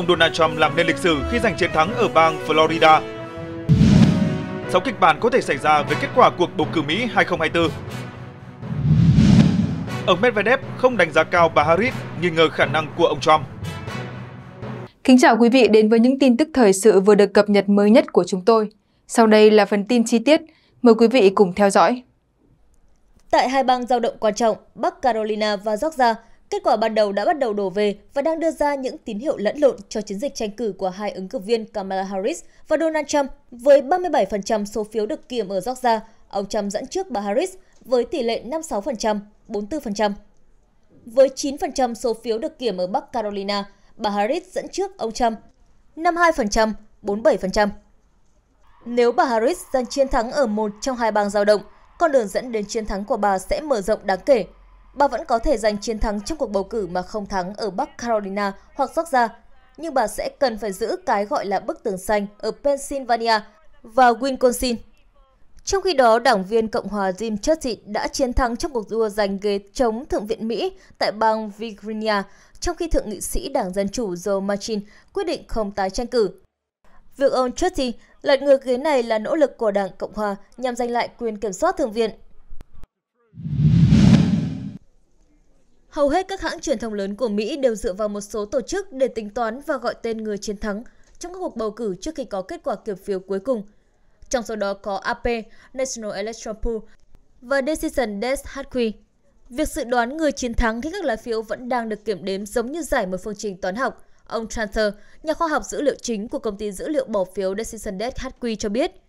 Ông Donald Trump làm nên lịch sử khi giành chiến thắng ở bang Florida. 6 kịch bản có thể xảy ra với kết quả cuộc bầu cử Mỹ 2024. Ông Medvedev không đánh giá cao bà Harris, nghi ngờ khả năng của ông Trump. Kính chào quý vị đến với những tin tức thời sự vừa được cập nhật mới nhất của chúng tôi. Sau đây là phần tin chi tiết. Mời quý vị cùng theo dõi. Tại hai bang giao động quan trọng, Bắc Carolina và Georgia, Kết quả ban đầu đã bắt đầu đổ về và đang đưa ra những tín hiệu lẫn lộn cho chiến dịch tranh cử của hai ứng cử viên Kamala Harris và Donald Trump với 37% số phiếu được kiểm ở Georgia. Ông Trump dẫn trước bà Harris với tỷ lệ 56%, 44%. Với 9% số phiếu được kiểm ở Bắc Carolina, bà Harris dẫn trước ông Trump 52%, 47%. Nếu bà Harris giành chiến thắng ở một trong hai bang giao động, con đường dẫn đến chiến thắng của bà sẽ mở rộng đáng kể Bà vẫn có thể giành chiến thắng trong cuộc bầu cử mà không thắng ở Bắc Carolina hoặc Georgia, nhưng bà sẽ cần phải giữ cái gọi là bức tường xanh ở Pennsylvania và Wisconsin. Trong khi đó, đảng viên Cộng hòa Jim Churchill đã chiến thắng trong cuộc đua giành ghế chống Thượng viện Mỹ tại bang Virginia, trong khi Thượng nghị sĩ Đảng Dân Chủ Joe Manchin quyết định không tái tranh cử. Việc ông Churchill lật ngược ghế này là nỗ lực của Đảng Cộng hòa nhằm giành lại quyền kiểm soát Thượng viện. Hầu hết các hãng truyền thông lớn của Mỹ đều dựa vào một số tổ chức để tính toán và gọi tên người chiến thắng trong các cuộc bầu cử trước khi có kết quả kiểm phiếu cuối cùng. Trong số đó có AP, National Electoral Pool và Decision Desk Hatkey. Việc dự đoán người chiến thắng khi các lá phiếu vẫn đang được kiểm đếm giống như giải một phương trình toán học. Ông Tranter, nhà khoa học dữ liệu chính của công ty dữ liệu bỏ phiếu Decision Desk Hatkey cho biết –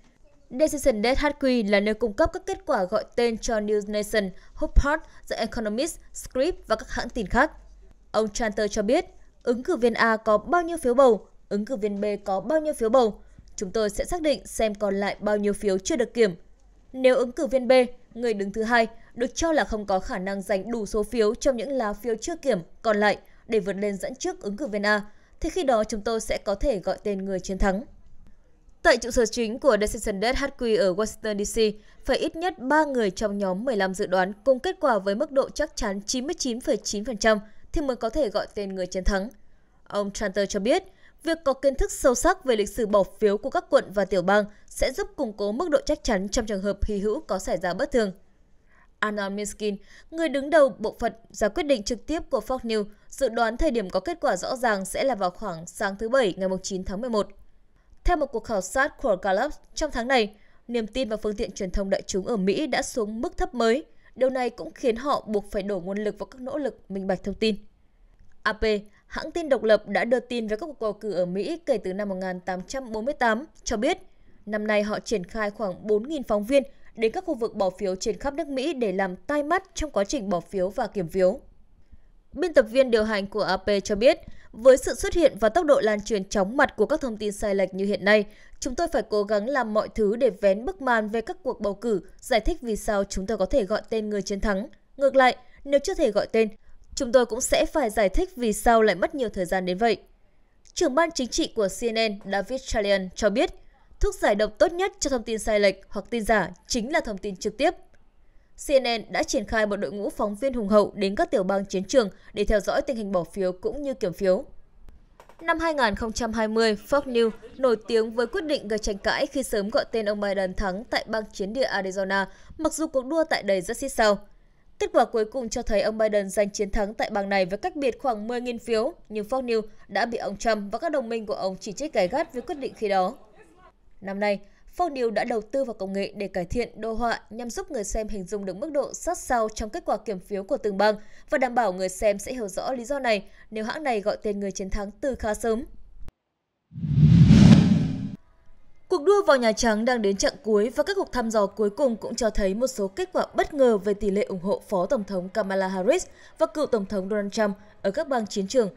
Decision DHQ là nơi cung cấp các kết quả gọi tên cho News Nation, HuffPost, The Economist, Scrip và các hãng tin khác. Ông Chanter cho biết, ứng cử viên A có bao nhiêu phiếu bầu, ứng cử viên B có bao nhiêu phiếu bầu. Chúng tôi sẽ xác định xem còn lại bao nhiêu phiếu chưa được kiểm. Nếu ứng cử viên B, người đứng thứ hai, được cho là không có khả năng giành đủ số phiếu trong những lá phiếu chưa kiểm còn lại để vượt lên dẫn trước ứng cử viên A, thì khi đó chúng tôi sẽ có thể gọi tên người chiến thắng. Tại trụ sở chính của Decision Desk HQ ở Washington DC, phải ít nhất 3 người trong nhóm 15 dự đoán cùng kết quả với mức độ chắc chắn 99,9% thì mới có thể gọi tên người chiến thắng. Ông Tranter cho biết, việc có kiến thức sâu sắc về lịch sử bỏ phiếu của các quận và tiểu bang sẽ giúp củng cố mức độ chắc chắn trong trường hợp hy hữu có xảy ra bất thường. Anon Miskin, người đứng đầu bộ phận ra quyết định trực tiếp của Fox News, dự đoán thời điểm có kết quả rõ ràng sẽ là vào khoảng sáng thứ Bảy ngày 9 tháng 11. Theo một cuộc khảo sát của Gallup trong tháng này, niềm tin vào phương tiện truyền thông đại chúng ở Mỹ đã xuống mức thấp mới. Điều này cũng khiến họ buộc phải đổ nguồn lực vào các nỗ lực minh bạch thông tin. AP, hãng tin độc lập đã đưa tin về các cuộc bầu cử ở Mỹ kể từ năm 1848, cho biết năm nay họ triển khai khoảng 4.000 phóng viên đến các khu vực bỏ phiếu trên khắp nước Mỹ để làm tai mắt trong quá trình bỏ phiếu và kiểm phiếu. Biên tập viên điều hành của AP cho biết, với sự xuất hiện và tốc độ lan truyền chóng mặt của các thông tin sai lệch như hiện nay, chúng tôi phải cố gắng làm mọi thứ để vén bức màn về các cuộc bầu cử, giải thích vì sao chúng tôi có thể gọi tên người chiến thắng. Ngược lại, nếu chưa thể gọi tên, chúng tôi cũng sẽ phải giải thích vì sao lại mất nhiều thời gian đến vậy. Trưởng ban chính trị của CNN David Chalian cho biết, thuốc giải độc tốt nhất cho thông tin sai lệch hoặc tin giả chính là thông tin trực tiếp CNN đã triển khai một đội ngũ phóng viên hùng hậu đến các tiểu bang chiến trường để theo dõi tình hình bỏ phiếu cũng như kiểm phiếu. Năm 2020, Fox News nổi tiếng với quyết định gây tranh cãi khi sớm gọi tên ông Biden thắng tại bang chiến địa Arizona, mặc dù cuộc đua tại đây rất xít sao. Kết quả cuối cùng cho thấy ông Biden giành chiến thắng tại bang này với cách biệt khoảng 10.000 phiếu, nhưng Fox News đã bị ông Trump và các đồng minh của ông chỉ trích gay gắt với quyết định khi đó. Năm nay, Phô New đã đầu tư vào công nghệ để cải thiện đồ họa nhằm giúp người xem hình dung được mức độ sát sao trong kết quả kiểm phiếu của từng bang và đảm bảo người xem sẽ hiểu rõ lý do này nếu hãng này gọi tên người chiến thắng từ khá sớm. Cuộc đua vào Nhà Trắng đang đến chặng cuối và các cuộc thăm dò cuối cùng cũng cho thấy một số kết quả bất ngờ về tỷ lệ ủng hộ Phó Tổng thống Kamala Harris và cựu Tổng thống Donald Trump ở các bang chiến trường.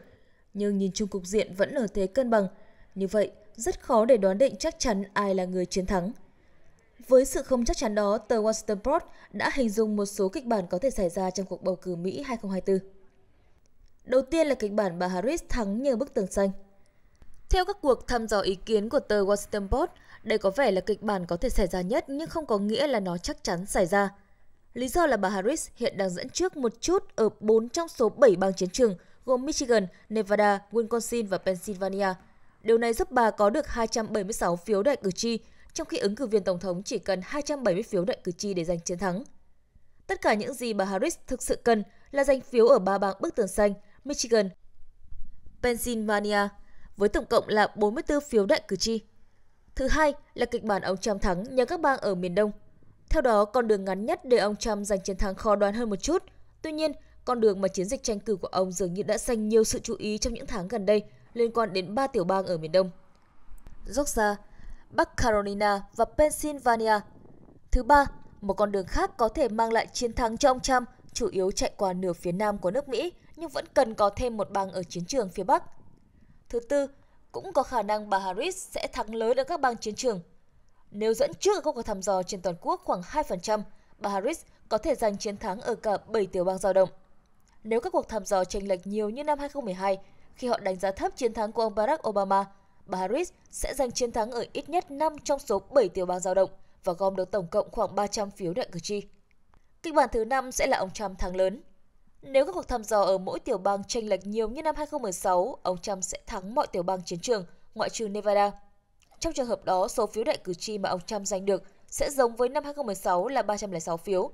Nhưng nhìn chung cục diện vẫn ở thế cân bằng. Như vậy, rất khó để đoán định chắc chắn ai là người chiến thắng. Với sự không chắc chắn đó, tờ Washington Post đã hình dung một số kịch bản có thể xảy ra trong cuộc bầu cử Mỹ 2024. Đầu tiên là kịch bản bà Harris thắng nhờ bức tường xanh. Theo các cuộc thăm dò ý kiến của tờ Washington Post, đây có vẻ là kịch bản có thể xảy ra nhất nhưng không có nghĩa là nó chắc chắn xảy ra. Lý do là bà Harris hiện đang dẫn trước một chút ở 4 trong số 7 bang chiến trường gồm Michigan, Nevada, Wisconsin và Pennsylvania – Điều này giúp bà có được 276 phiếu đại cử tri, trong khi ứng cử viên tổng thống chỉ cần 270 phiếu đại cử tri để giành chiến thắng. Tất cả những gì bà Harris thực sự cần là giành phiếu ở ba bang bức tường xanh, Michigan, Pennsylvania, với tổng cộng là 44 phiếu đại cử tri. Thứ hai là kịch bản ông Trump thắng nhờ các bang ở miền Đông. Theo đó, con đường ngắn nhất để ông Trump giành chiến thắng khó đoán hơn một chút. Tuy nhiên, con đường mà chiến dịch tranh cử của ông dường như đã dành nhiều sự chú ý trong những tháng gần đây liên quan đến ba tiểu bang ở miền Đông. Georgia, Bắc Carolina và Pennsylvania. Thứ ba, một con đường khác có thể mang lại chiến thắng cho ông Trump, chủ yếu chạy qua nửa phía nam của nước Mỹ, nhưng vẫn cần có thêm một bang ở chiến trường phía Bắc. Thứ tư, cũng có khả năng bà Harris sẽ thắng lớn ở các bang chiến trường. Nếu dẫn trước các cuộc thăm dò trên toàn quốc khoảng 2%, bà Harris có thể giành chiến thắng ở cả 7 tiểu bang dao động. Nếu các cuộc thăm dò chênh lệch nhiều như năm 2012, khi họ đánh giá thấp chiến thắng của ông Barack Obama. Bà Harris sẽ giành chiến thắng ở ít nhất 5 trong số 7 tiểu bang dao động và gom được tổng cộng khoảng 300 phiếu đại cử tri. Kịch bản thứ năm sẽ là ông Trump thắng lớn. Nếu các cuộc thăm dò ở mỗi tiểu bang chênh lệch nhiều như năm 2016, ông Trump sẽ thắng mọi tiểu bang chiến trường, ngoại trừ Nevada. Trong trường hợp đó, số phiếu đại cử tri mà ông Trump giành được sẽ giống với năm 2016 là 306 phiếu.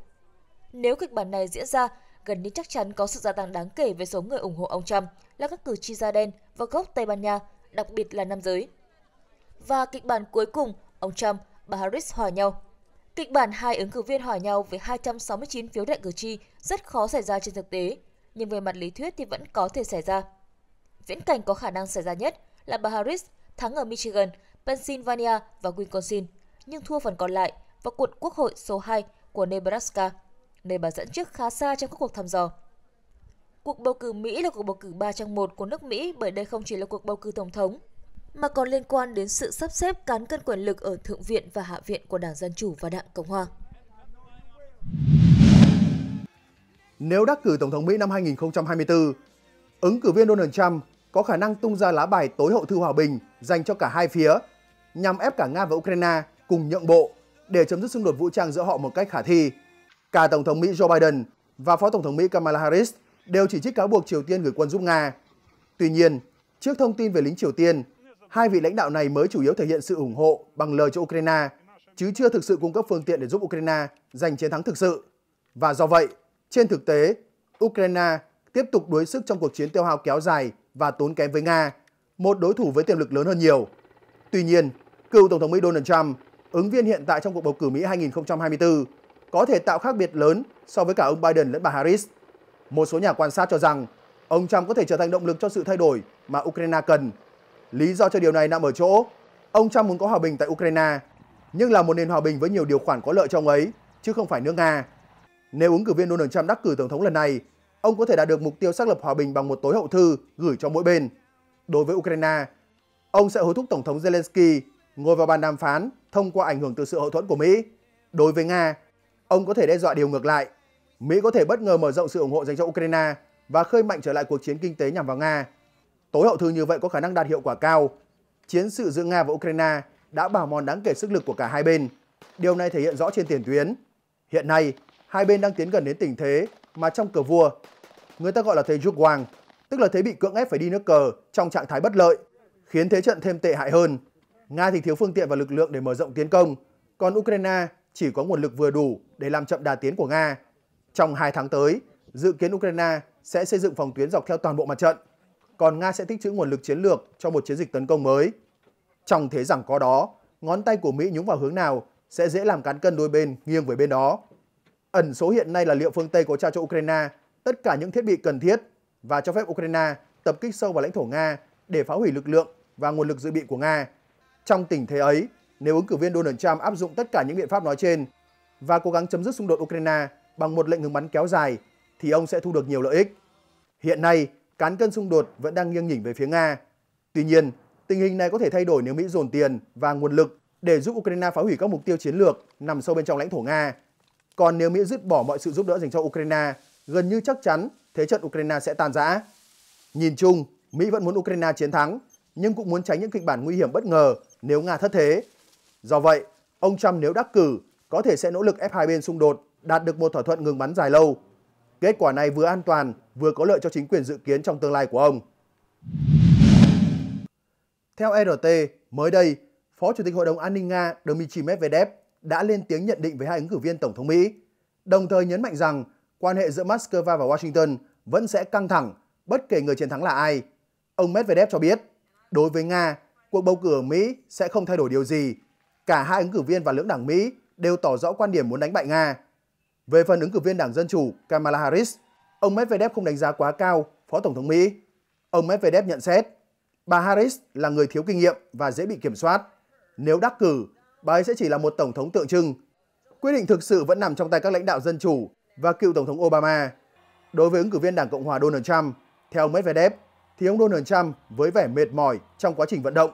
Nếu kịch bản này diễn ra, gần như chắc chắn có sự gia tăng đáng kể về số người ủng hộ ông Trump là các cử tri da đen và gốc Tây Ban Nha, đặc biệt là nam giới. Và kịch bản cuối cùng, ông Trump, bà Harris hòa nhau. Kịch bản hai ứng cử viên hòa nhau với 269 phiếu đại cử tri rất khó xảy ra trên thực tế, nhưng về mặt lý thuyết thì vẫn có thể xảy ra. Viễn cảnh có khả năng xảy ra nhất là bà Harris thắng ở Michigan, Pennsylvania và Wisconsin, nhưng thua phần còn lại vào cuộc quốc hội số 2 của Nebraska nơi bà dẫn trước khá xa trong các cuộc thăm dò. Cuộc bầu cử Mỹ là cuộc bầu cử 3 trong 1 của nước Mỹ bởi đây không chỉ là cuộc bầu cử tổng thống, mà còn liên quan đến sự sắp xếp cán cân quyền lực ở Thượng viện và Hạ viện của Đảng Dân Chủ và Đảng Cộng Hòa. Nếu đắc cử Tổng thống Mỹ năm 2024, ứng cử viên Donald Trump có khả năng tung ra lá bài tối hậu thư hòa bình dành cho cả hai phía, nhằm ép cả Nga và Ukraine cùng nhượng bộ để chấm dứt xung đột vũ trang giữa họ một cách khả thi. Cả Tổng thống Mỹ Joe Biden và Phó Tổng thống Mỹ Kamala Harris đều chỉ trích cáo buộc Triều Tiên gửi quân giúp Nga. Tuy nhiên, trước thông tin về lính Triều Tiên, hai vị lãnh đạo này mới chủ yếu thể hiện sự ủng hộ bằng lời cho Ukraine, chứ chưa thực sự cung cấp phương tiện để giúp Ukraine giành chiến thắng thực sự. Và do vậy, trên thực tế, Ukraine tiếp tục đối sức trong cuộc chiến tiêu hao kéo dài và tốn kém với Nga, một đối thủ với tiềm lực lớn hơn nhiều. Tuy nhiên, cựu Tổng thống Mỹ Donald Trump, ứng viên hiện tại trong cuộc bầu cử Mỹ 2024, có thể tạo khác biệt lớn so với cả ông Biden lẫn bà Harris. Một số nhà quan sát cho rằng ông Trump có thể trở thành động lực cho sự thay đổi mà Ukraine cần. Lý do cho điều này nằm ở chỗ ông Trump muốn có hòa bình tại Ukraine, nhưng là một nền hòa bình với nhiều điều khoản có lợi cho ông ấy, chứ không phải nước Nga. Nếu ứng cử viên Donald Trump đắc cử tổng thống lần này, ông có thể đạt được mục tiêu xác lập hòa bình bằng một tối hậu thư gửi cho mỗi bên. Đối với Ukraine, ông sẽ hối thúc Tổng thống Zelensky ngồi vào bàn đàm phán thông qua ảnh hưởng từ sự hậu thuẫn của Mỹ. Đối với Nga, ông có thể đe dọa điều ngược lại. Mỹ có thể bất ngờ mở rộng sự ủng hộ dành cho Ukraine và khơi mạnh trở lại cuộc chiến kinh tế nhằm vào Nga. Tối hậu thư như vậy có khả năng đạt hiệu quả cao. Chiến sự giữa Nga và Ukraine đã bào mòn đáng kể sức lực của cả hai bên. Điều này thể hiện rõ trên tiền tuyến. Hiện nay, hai bên đang tiến gần đến tình thế mà trong cờ vua, người ta gọi là thế rút hoàng, tức là thế bị cưỡng ép phải đi nước cờ trong trạng thái bất lợi, khiến thế trận thêm tệ hại hơn. Nga thì thiếu phương tiện và lực lượng để mở rộng tiến công, còn Ukraine chỉ có nguồn lực vừa đủ để làm chậm đà tiến của Nga. Trong 2 tháng tới, dự kiến Ukraine sẽ xây dựng phòng tuyến dọc theo toàn bộ mặt trận, còn Nga sẽ tích trữ nguồn lực chiến lược cho một chiến dịch tấn công mới. Trong thế rằng có đó, ngón tay của Mỹ nhúng vào hướng nào sẽ dễ làm cán cân đôi bên nghiêng về bên đó. Ẩn số hiện nay là liệu phương Tây có trao cho Ukraine tất cả những thiết bị cần thiết và cho phép Ukraine tập kích sâu vào lãnh thổ Nga để phá hủy lực lượng và nguồn lực dự bị của Nga. Trong tình thế ấy, nếu ứng cử viên Donald Trump áp dụng tất cả những biện pháp nói trên và cố gắng chấm dứt xung đột Ukraine bằng một lệnh ngừng bắn kéo dài thì ông sẽ thu được nhiều lợi ích. Hiện nay, cán cân xung đột vẫn đang nghiêng nhỉnh về phía Nga. Tuy nhiên, tình hình này có thể thay đổi nếu Mỹ dồn tiền và nguồn lực để giúp Ukraine phá hủy các mục tiêu chiến lược nằm sâu bên trong lãnh thổ Nga. Còn nếu Mỹ dứt bỏ mọi sự giúp đỡ dành cho Ukraine, gần như chắc chắn thế trận Ukraine sẽ tan rã. Nhìn chung, Mỹ vẫn muốn Ukraine chiến thắng, nhưng cũng muốn tránh những kịch bản nguy hiểm bất ngờ nếu Nga thất thế Do vậy, ông Trump nếu đắc cử có thể sẽ nỗ lực ép hai bên xung đột đạt được một thỏa thuận ngừng bắn dài lâu. Kết quả này vừa an toàn, vừa có lợi cho chính quyền dự kiến trong tương lai của ông. Theo RT, mới đây, Phó Chủ tịch Hội đồng An ninh Nga Dmitry Medvedev đã lên tiếng nhận định về hai ứng cử viên Tổng thống Mỹ, đồng thời nhấn mạnh rằng quan hệ giữa Moscow và Washington vẫn sẽ căng thẳng bất kể người chiến thắng là ai. Ông Medvedev cho biết, đối với Nga, cuộc bầu cử ở Mỹ sẽ không thay đổi điều gì cả hai ứng cử viên và lưỡng đảng Mỹ đều tỏ rõ quan điểm muốn đánh bại Nga. Về phần ứng cử viên đảng Dân Chủ Kamala Harris, ông Medvedev không đánh giá quá cao Phó Tổng thống Mỹ. Ông Medvedev nhận xét, bà Harris là người thiếu kinh nghiệm và dễ bị kiểm soát. Nếu đắc cử, bà ấy sẽ chỉ là một Tổng thống tượng trưng. Quyết định thực sự vẫn nằm trong tay các lãnh đạo Dân Chủ và cựu Tổng thống Obama. Đối với ứng cử viên Đảng Cộng hòa Donald Trump, theo ông Medvedev, thì ông Donald Trump với vẻ mệt mỏi trong quá trình vận động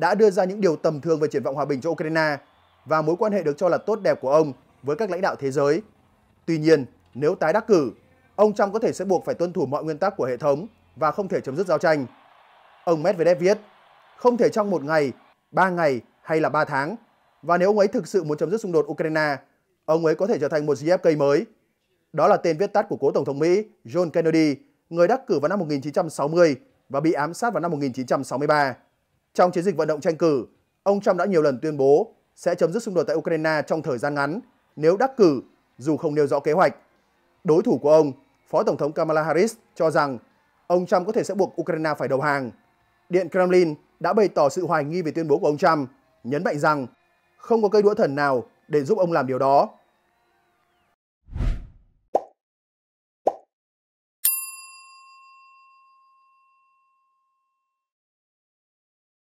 đã đưa ra những điều tầm thường về triển vọng hòa bình cho Ukraine và mối quan hệ được cho là tốt đẹp của ông với các lãnh đạo thế giới. Tuy nhiên, nếu tái đắc cử, ông Trump có thể sẽ buộc phải tuân thủ mọi nguyên tắc của hệ thống và không thể chấm dứt giao tranh. Ông Medvedev viết, không thể trong một ngày, ba ngày hay là ba tháng. Và nếu ông ấy thực sự muốn chấm dứt xung đột Ukraine, ông ấy có thể trở thành một JFK mới. Đó là tên viết tắt của cố Tổng thống Mỹ John Kennedy, người đắc cử vào năm 1960 và bị ám sát vào năm 1963. Trong chiến dịch vận động tranh cử, ông Trump đã nhiều lần tuyên bố sẽ chấm dứt xung đột tại Ukraine trong thời gian ngắn nếu đắc cử dù không nêu rõ kế hoạch. Đối thủ của ông, Phó Tổng thống Kamala Harris cho rằng ông Trump có thể sẽ buộc Ukraine phải đầu hàng. Điện Kremlin đã bày tỏ sự hoài nghi về tuyên bố của ông Trump, nhấn mạnh rằng không có cây đũa thần nào để giúp ông làm điều đó.